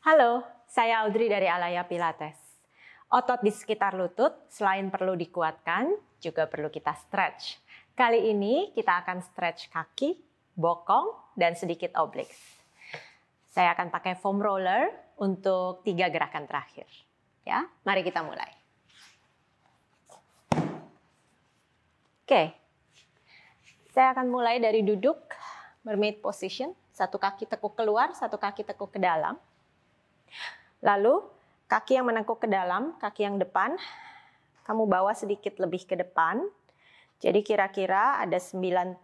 Halo, saya Audrey dari Alaya Pilates. Otot di sekitar lutut selain perlu dikuatkan, juga perlu kita stretch. Kali ini kita akan stretch kaki, bokong, dan sedikit obliques. Saya akan pakai foam roller untuk tiga gerakan terakhir. Ya, mari kita mulai. Oke, saya akan mulai dari duduk, mermaid position. Satu kaki tekuk keluar, satu kaki tekuk ke dalam Lalu kaki yang menengkuk ke dalam, kaki yang depan, kamu bawa sedikit lebih ke depan. Jadi kira-kira ada 90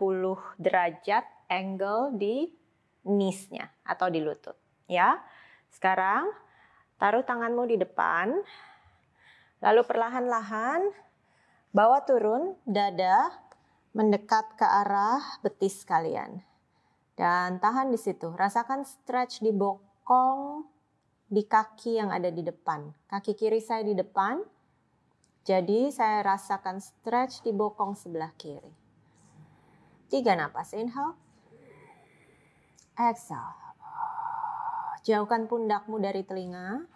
derajat angle di knees-nya atau di lutut, ya. Sekarang taruh tanganmu di depan. Lalu perlahan-lahan bawa turun dada mendekat ke arah betis kalian. Dan tahan di situ. Rasakan stretch di bokong di kaki yang ada di depan. Kaki kiri saya di depan, jadi saya rasakan stretch di bokong sebelah kiri. Tiga napas, inhale. Exhale. Jauhkan pundakmu dari telinga.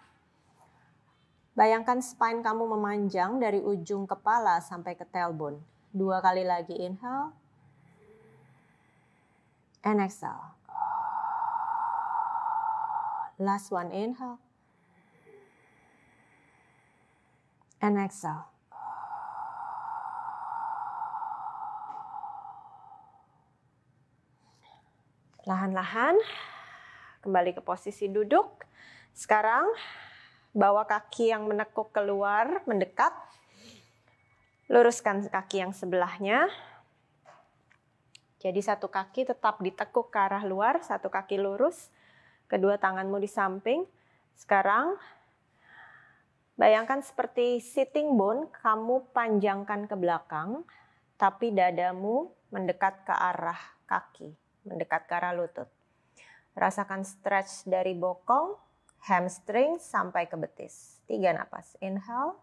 Bayangkan spine kamu memanjang dari ujung kepala sampai ke tailbone. Dua kali lagi inhale. And exhale. Last one, inhale. And exhale. Lahan-lahan, kembali ke posisi duduk. Sekarang, bawa kaki yang menekuk keluar, mendekat. Luruskan kaki yang sebelahnya. Jadi satu kaki tetap ditekuk ke arah luar, satu kaki lurus kedua tanganmu di samping. Sekarang bayangkan seperti sitting bone, kamu panjangkan ke belakang, tapi dadamu mendekat ke arah kaki, mendekat ke arah lutut. Rasakan stretch dari bokong, hamstring sampai ke betis. Tiga napas. Inhale,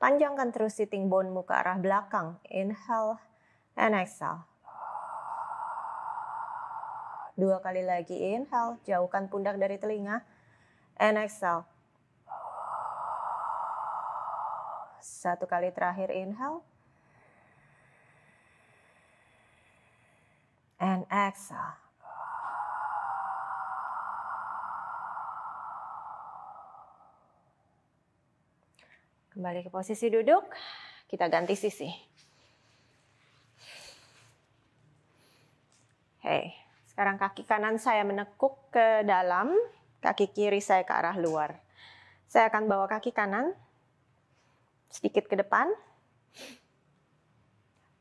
panjangkan terus sitting bone-mu ke arah belakang. Inhale and exhale. Dua kali lagi inhale, jauhkan pundak dari telinga. And exhale. Satu kali terakhir inhale. And exhale. Kembali ke posisi duduk. Kita ganti sisi. Hey. Sekarang kaki kanan saya menekuk ke dalam, kaki kiri saya ke arah luar. Saya akan bawa kaki kanan sedikit ke depan.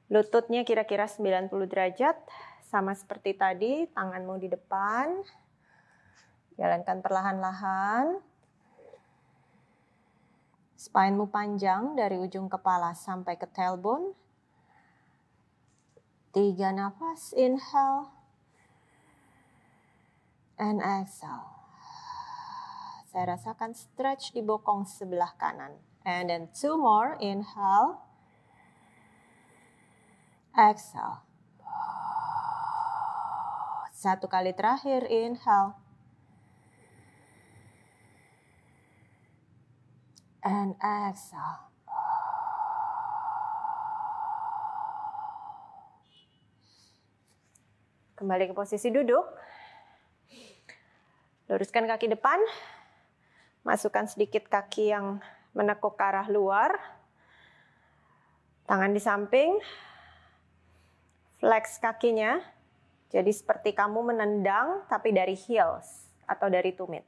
Lututnya kira-kira 90 derajat, sama seperti tadi, tanganmu di depan. Jalankan perlahan-lahan. Spinemu panjang dari ujung kepala sampai ke tailbone. Tiga nafas, inhale and exhale. Saya rasakan stretch di bokong sebelah kanan. And then two more, inhale. Exhale. Satu kali terakhir, inhale. And exhale. Kembali ke posisi duduk. Luruskan kaki depan, masukkan sedikit kaki yang menekuk ke arah luar, tangan di samping, flex kakinya, jadi seperti kamu menendang tapi dari heels atau dari tumit.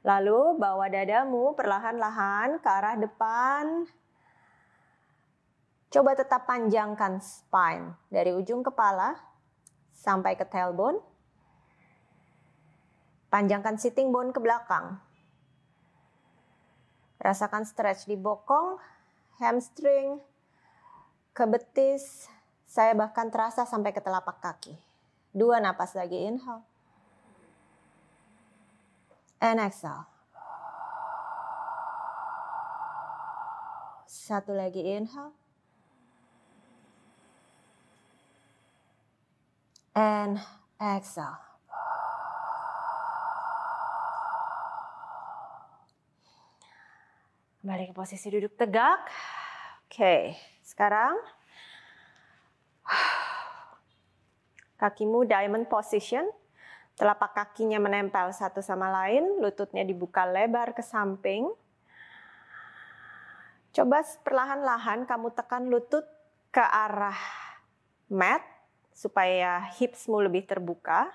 Lalu bawa dadamu perlahan-lahan ke arah depan. Coba tetap panjangkan spine dari ujung kepala sampai ke tailbone. Panjangkan sitting bone ke belakang. Rasakan stretch di bokong, hamstring, ke betis. Saya bahkan terasa sampai ke telapak kaki. Dua napas lagi, inhale. And exhale. Satu lagi, inhale. And exhale. Kembali ke posisi duduk tegak. Oke, sekarang kakimu diamond position. Telapak kakinya menempel satu sama lain, lututnya dibuka lebar ke samping. Coba perlahan-lahan kamu tekan lutut ke arah mat supaya hipsmu lebih terbuka.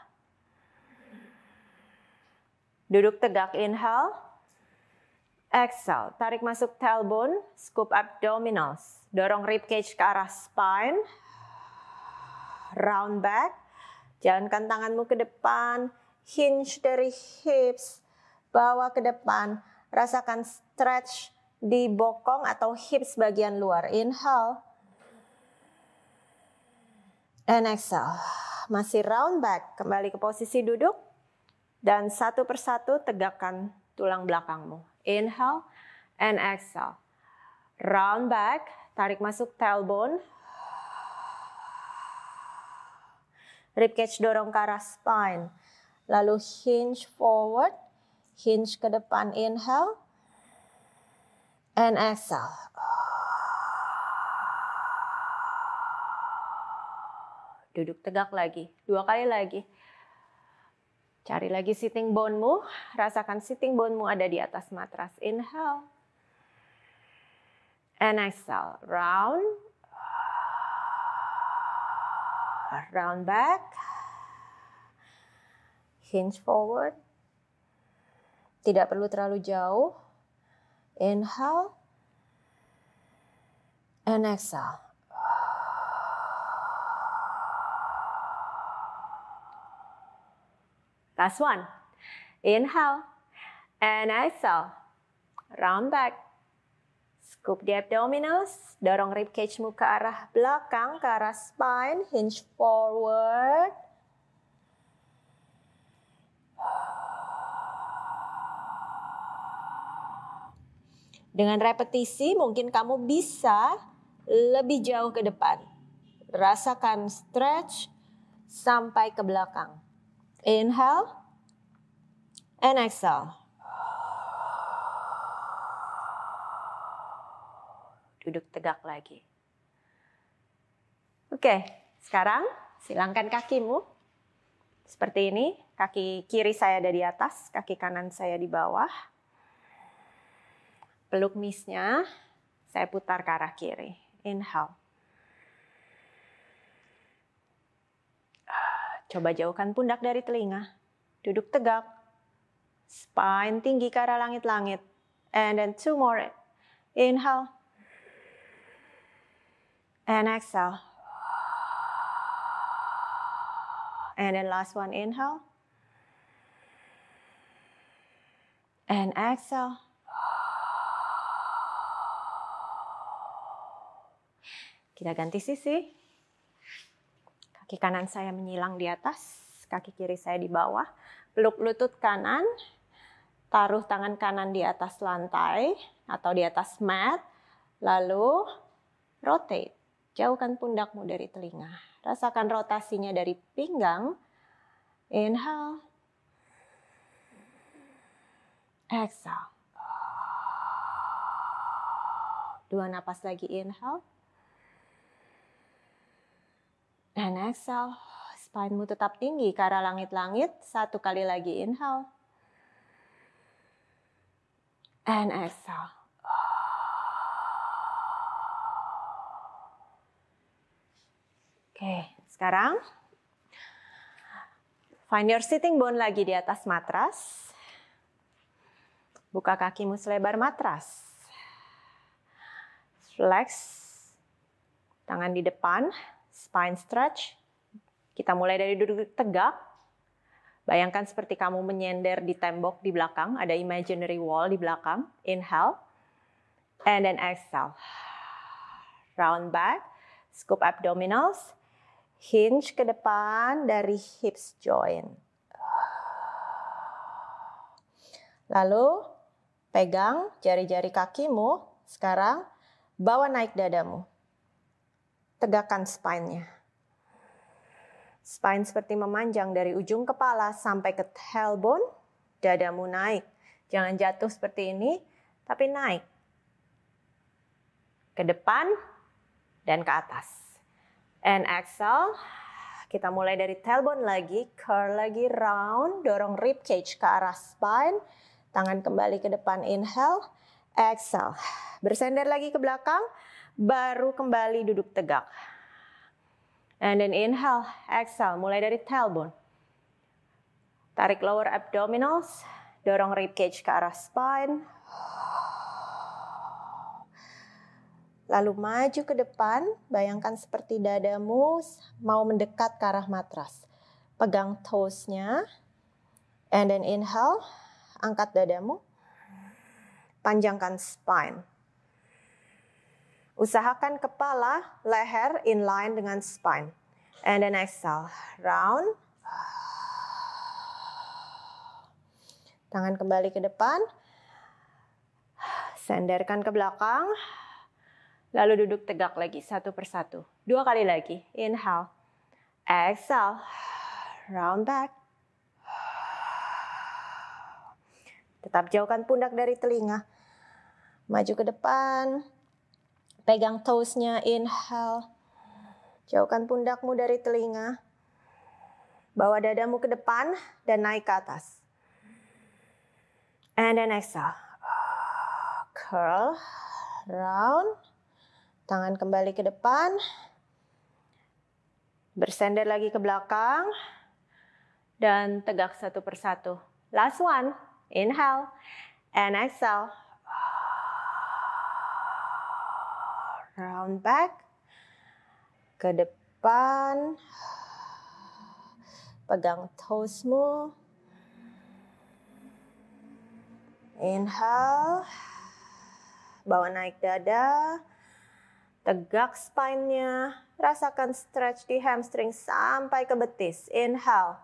Duduk tegak, inhale. Exhale, tarik masuk tailbone, scoop abdominals. Dorong ribcage ke arah spine. Round back. Jalankan tanganmu ke depan. Hinge dari hips. Bawa ke depan. Rasakan stretch di bokong atau hips bagian luar. Inhale. And exhale. Masih round back. Kembali ke posisi duduk. Dan satu persatu tegakkan tulang belakangmu. Inhale and exhale. Round back, tarik masuk tailbone. Ribcage dorong ke arah spine. Lalu hinge forward, hinge ke depan, inhale. And exhale. Duduk tegak lagi, dua kali lagi. Cari lagi sitting bone-mu, rasakan sitting bone-mu ada di atas matras. Inhale. And exhale, round. Round back. Hinge forward. Tidak perlu terlalu jauh. Inhale. And exhale Last one. Inhale. And exhale. Round back. Scoop the abdominals. Dorong ribcage mu ke arah belakang, ke arah spine. Hinge forward. Dengan repetisi mungkin kamu bisa lebih jauh ke depan. Rasakan stretch sampai ke belakang. Inhale and exhale. Duduk tegak lagi. Oke, sekarang silangkan kakimu. Seperti ini, kaki kiri saya ada di atas, kaki kanan saya di bawah. Peluk misnya, saya putar ke arah kiri. Inhale. Coba jauhkan pundak dari telinga. Duduk tegak. Spine tinggi ke arah langit-langit. And then two more. Inhale. And exhale. And then last one, inhale. And exhale. Kita ganti sisi. Kaki kanan saya menyilang di atas, kaki kiri saya di bawah. Peluk lutut kanan, taruh tangan kanan di atas lantai atau di atas mat, lalu rotate. Jauhkan pundakmu dari telinga. Rasakan rotasinya dari pinggang. Inhale. Exhale. Dua napas lagi inhale. Dan exhale, spinemu tetap tinggi ke arah langit-langit. Satu kali lagi inhale. And exhale. Oke, sekarang find your sitting bone lagi di atas matras. Buka kakimu selebar matras. Flex tangan di depan, spine stretch. Kita mulai dari duduk tegak. Bayangkan seperti kamu menyender di tembok di belakang, ada imaginary wall di belakang. Inhale. And then exhale. Round back. Scoop abdominals. Hinge ke depan dari hips joint. Lalu pegang jari-jari kakimu. Sekarang bawa naik dadamu. Tegakkan spine-nya. Spine seperti memanjang dari ujung kepala sampai ke tailbone, dadamu naik. Jangan jatuh seperti ini, tapi naik. Ke depan dan ke atas. And exhale, kita mulai dari tailbone lagi, curl lagi, round, dorong rib cage ke arah spine. Tangan kembali ke depan, inhale, exhale. Bersender lagi ke belakang, baru kembali duduk tegak. And then inhale, exhale, mulai dari tailbone. Tarik lower abdominals, dorong rib cage ke arah spine. Lalu maju ke depan, bayangkan seperti dadamu mau mendekat ke arah matras. Pegang toesnya, and then inhale, angkat dadamu, panjangkan spine. Usahakan kepala, leher inline dengan spine. And then exhale, round. Tangan kembali ke depan. Senderkan ke belakang. Lalu duduk tegak lagi, satu persatu. Dua kali lagi, inhale. Exhale, round back. Tetap jauhkan pundak dari telinga. Maju ke depan, Pegang toesnya, inhale. Jauhkan pundakmu dari telinga. Bawa dadamu ke depan dan naik ke atas. And then exhale. Curl, round. Tangan kembali ke depan. Bersender lagi ke belakang. Dan tegak satu persatu. Last one. Inhale. And exhale. round back ke depan pegang toesmu inhale bawa naik dada tegak spine-nya rasakan stretch di hamstring sampai ke betis inhale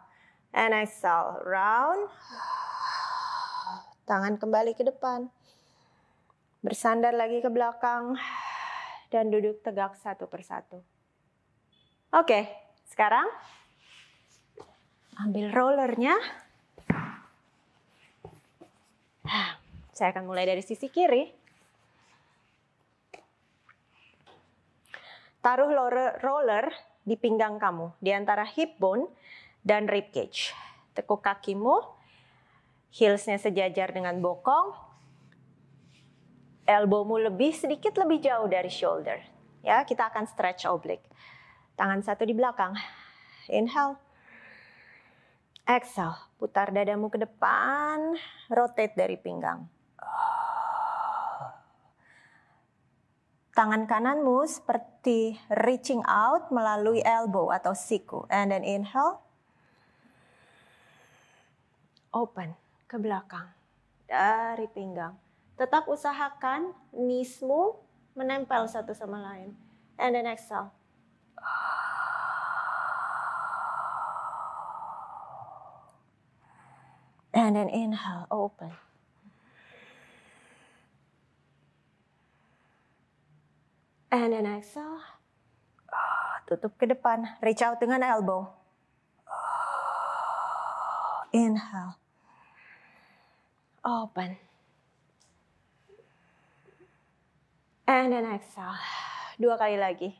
and exhale round tangan kembali ke depan bersandar lagi ke belakang dan duduk tegak satu persatu. Oke, sekarang ambil rollernya. Saya akan mulai dari sisi kiri. Taruh roller di pinggang kamu, di antara hip bone dan rib cage. Tekuk kakimu, heelsnya sejajar dengan bokong, elbowmu lebih sedikit lebih jauh dari shoulder. Ya, kita akan stretch oblique. Tangan satu di belakang. Inhale. Exhale. Putar dadamu ke depan, rotate dari pinggang. Tangan kananmu seperti reaching out melalui elbow atau siku. And then inhale. Open ke belakang dari pinggang. Tetap usahakan nismu menempel satu sama lain. And then exhale. And then inhale, open. And then exhale. Tutup ke depan, reach out dengan elbow. Inhale. Open. Eh, And then exhale. Dua kali lagi.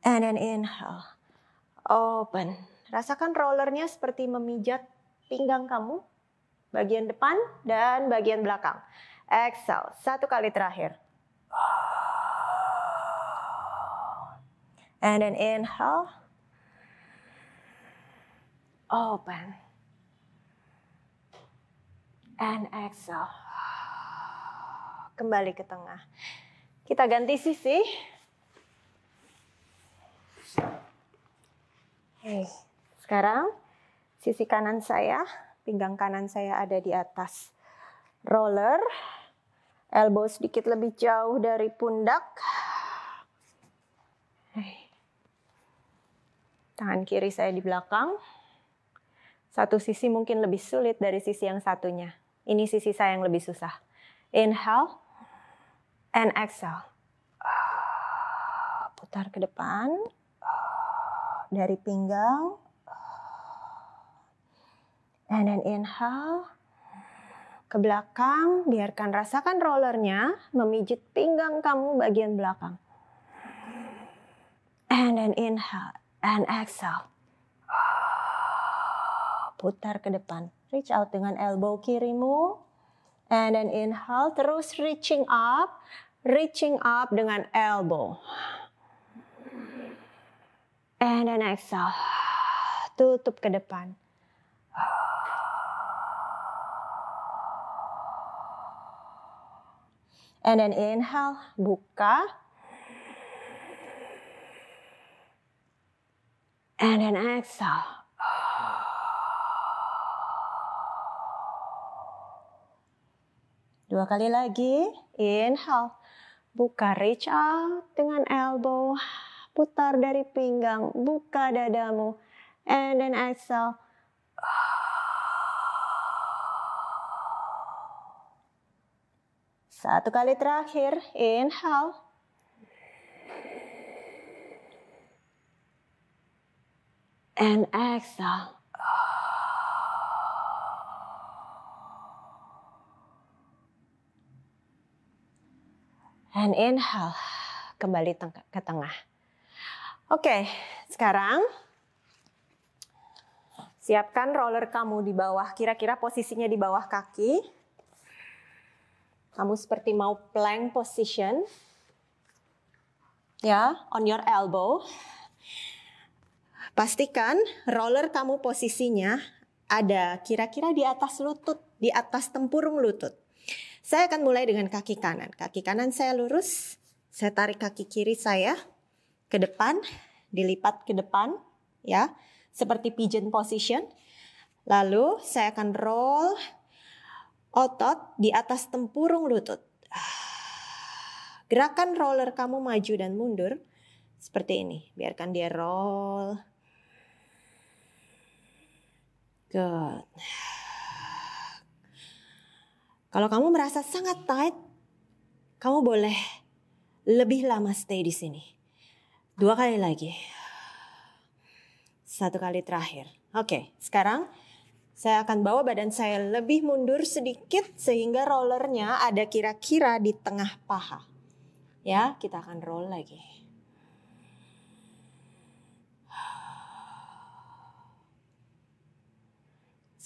And then inhale. Open. Rasakan rollernya seperti memijat pinggang kamu. Bagian depan dan bagian belakang. Exhale. Satu kali terakhir. And then inhale. Open and exhale. Kembali ke tengah. Kita ganti sisi. Hey, sekarang sisi kanan saya, pinggang kanan saya ada di atas. Roller, elbow sedikit lebih jauh dari pundak. Tangan kiri saya di belakang. Satu sisi mungkin lebih sulit dari sisi yang satunya. Ini sisi saya yang lebih susah. Inhale and exhale. Putar ke depan dari pinggang. And then inhale ke belakang, biarkan rasakan rollernya memijit pinggang kamu bagian belakang. And then inhale and exhale. Putar ke depan. Reach out dengan elbow kirimu. And then inhale, terus reaching up. Reaching up dengan elbow. And then exhale. Tutup ke depan. And then inhale, buka. And then exhale. Dua kali lagi. Inhale. Buka reach out dengan elbow. Putar dari pinggang. Buka dadamu. And then exhale. Satu kali terakhir. Inhale. And exhale. And inhale, kembali ke tengah. Oke, sekarang siapkan roller kamu di bawah, kira-kira posisinya di bawah kaki. Kamu seperti mau plank position. Ya, on your elbow. Pastikan roller kamu posisinya ada kira-kira di atas lutut, di atas tempurung lutut. Saya akan mulai dengan kaki kanan. Kaki kanan saya lurus, saya tarik kaki kiri saya ke depan, dilipat ke depan, ya, seperti pigeon position. Lalu saya akan roll otot di atas tempurung lutut. Gerakan roller kamu maju dan mundur seperti ini. Biarkan dia roll. Good. Kalau kamu merasa sangat tight, kamu boleh lebih lama stay di sini. Dua kali lagi. Satu kali terakhir. Oke, sekarang saya akan bawa badan saya lebih mundur sedikit sehingga rollernya ada kira-kira di tengah paha. Ya, kita akan roll lagi.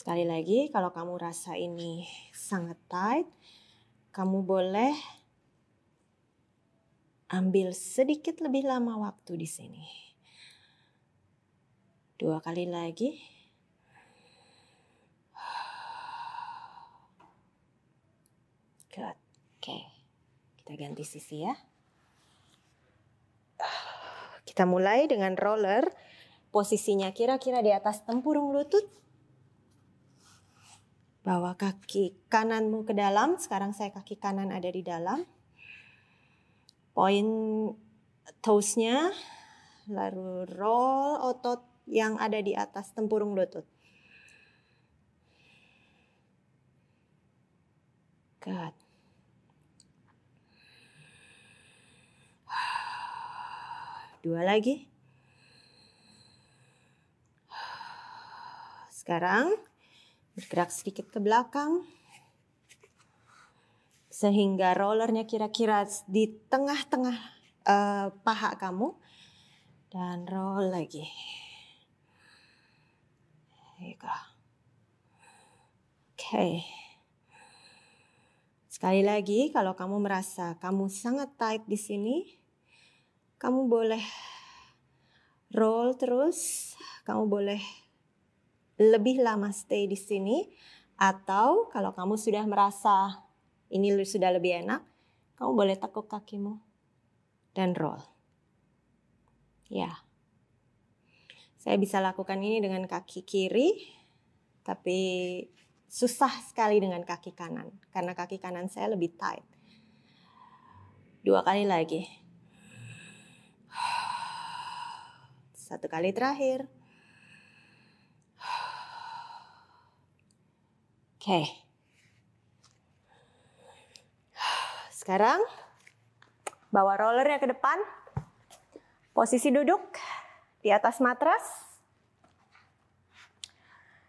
Sekali lagi, kalau kamu rasa ini sangat tight, kamu boleh ambil sedikit lebih lama waktu di sini. Dua kali lagi. Good. Oke. Okay. Kita ganti sisi ya. Kita mulai dengan roller. Posisinya kira-kira di atas tempurung lutut. Bawa kaki kananmu ke dalam. Sekarang saya kaki kanan ada di dalam. Poin toesnya. Lalu roll otot yang ada di atas tempurung lutut. Good. Dua lagi. Sekarang bergerak sedikit ke belakang sehingga rollernya kira-kira di tengah-tengah uh, paha kamu dan roll lagi. Oke. Okay. Sekali lagi kalau kamu merasa kamu sangat tight di sini, kamu boleh roll terus, kamu boleh lebih lama stay di sini atau kalau kamu sudah merasa ini sudah lebih enak, kamu boleh tekuk kakimu dan roll. Ya. Saya bisa lakukan ini dengan kaki kiri, tapi susah sekali dengan kaki kanan karena kaki kanan saya lebih tight. Dua kali lagi. Satu kali terakhir. Oke. Sekarang bawa rollernya ke depan. Posisi duduk di atas matras.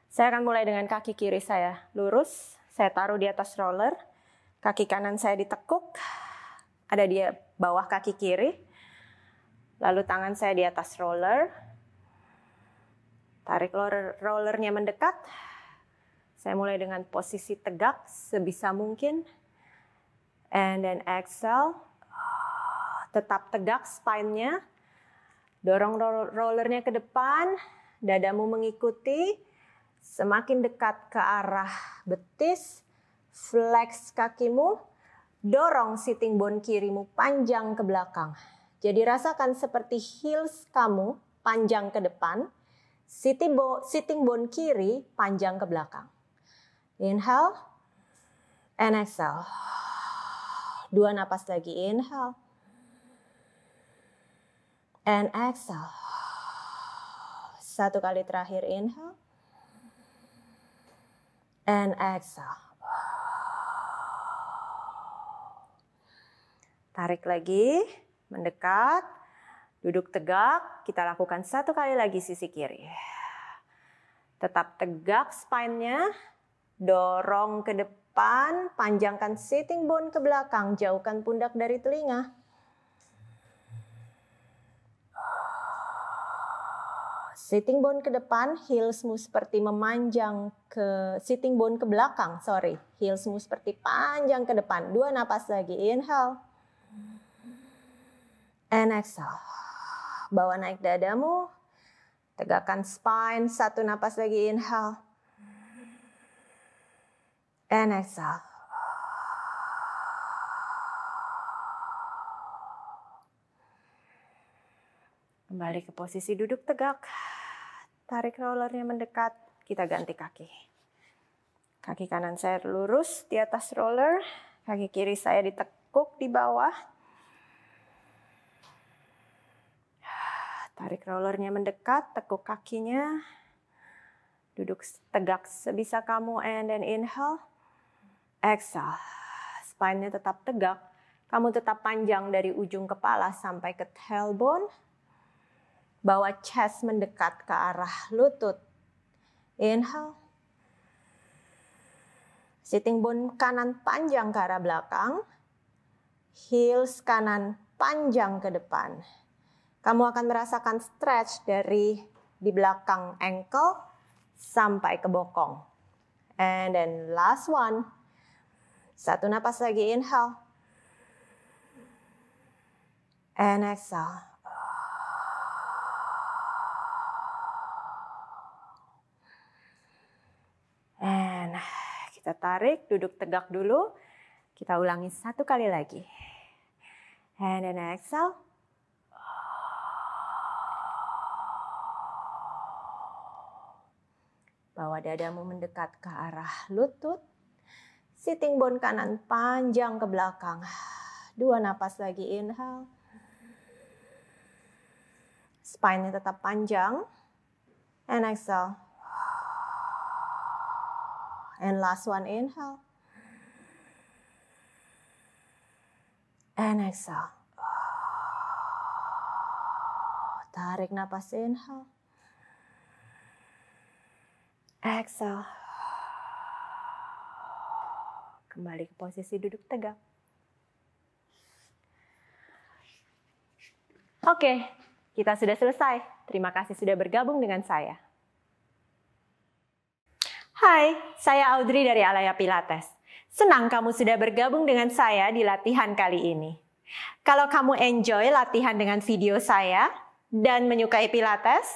Saya akan mulai dengan kaki kiri saya lurus. Saya taruh di atas roller. Kaki kanan saya ditekuk. Ada di bawah kaki kiri. Lalu tangan saya di atas roller. Tarik roller, rollernya mendekat saya mulai dengan posisi tegak sebisa mungkin. And then exhale. Tetap tegak spine-nya. Dorong rollernya ke depan. Dadamu mengikuti. Semakin dekat ke arah betis. Flex kakimu. Dorong sitting bone kirimu panjang ke belakang. Jadi rasakan seperti heels kamu panjang ke depan. Sitting sitting bone kiri panjang ke belakang. Inhale and exhale. Dua napas lagi. Inhale and exhale. Satu kali terakhir inhale and exhale. Tarik lagi, mendekat, duduk tegak. Kita lakukan satu kali lagi sisi kiri. Tetap tegak spine-nya, Dorong ke depan, panjangkan sitting bone ke belakang, jauhkan pundak dari telinga. Sitting bone ke depan, heelsmu seperti memanjang ke sitting bone ke belakang, sorry. Heelsmu seperti panjang ke depan. Dua napas lagi. Inhale. And exhale. Bawa naik dadamu. Tegakkan spine. Satu napas lagi. Inhale and exhale. Kembali ke posisi duduk tegak. Tarik rollernya mendekat, kita ganti kaki. Kaki kanan saya lurus di atas roller, kaki kiri saya ditekuk di bawah. Tarik rollernya mendekat, tekuk kakinya. Duduk tegak sebisa kamu and then inhale. Exhale. Spine-nya tetap tegak. Kamu tetap panjang dari ujung kepala sampai ke tailbone. Bawa chest mendekat ke arah lutut. Inhale. Sitting bone kanan panjang ke arah belakang. Heels kanan panjang ke depan. Kamu akan merasakan stretch dari di belakang ankle sampai ke bokong. And then last one. Satu napas lagi, inhale. And exhale. And kita tarik, duduk tegak dulu. Kita ulangi satu kali lagi. And then exhale. Bawa dadamu mendekat ke arah lutut. Sitting bone kanan panjang ke belakang. Dua napas lagi, inhale. Spine-nya tetap panjang. And exhale. And last one, inhale. And exhale. Tarik napas, inhale. Exhale. Kembali ke posisi duduk tegak. Oke, kita sudah selesai. Terima kasih sudah bergabung dengan saya. Hai, saya Audrey dari Alaya Pilates. Senang kamu sudah bergabung dengan saya di latihan kali ini. Kalau kamu enjoy latihan dengan video saya dan menyukai Pilates,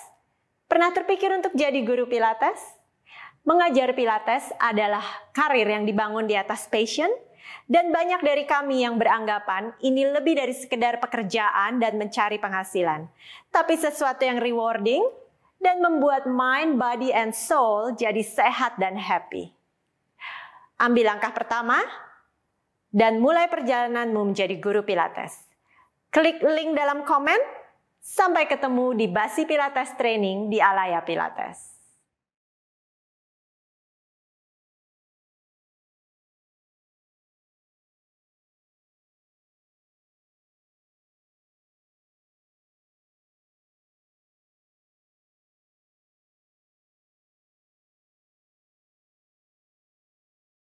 pernah terpikir untuk jadi guru Pilates? Mengajar Pilates adalah karir yang dibangun di atas passion, dan banyak dari kami yang beranggapan ini lebih dari sekedar pekerjaan dan mencari penghasilan, tapi sesuatu yang rewarding dan membuat mind, body, and soul jadi sehat dan happy. Ambil langkah pertama dan mulai perjalananmu menjadi guru Pilates. Klik link dalam komen. Sampai ketemu di Basi Pilates Training di Alaya Pilates.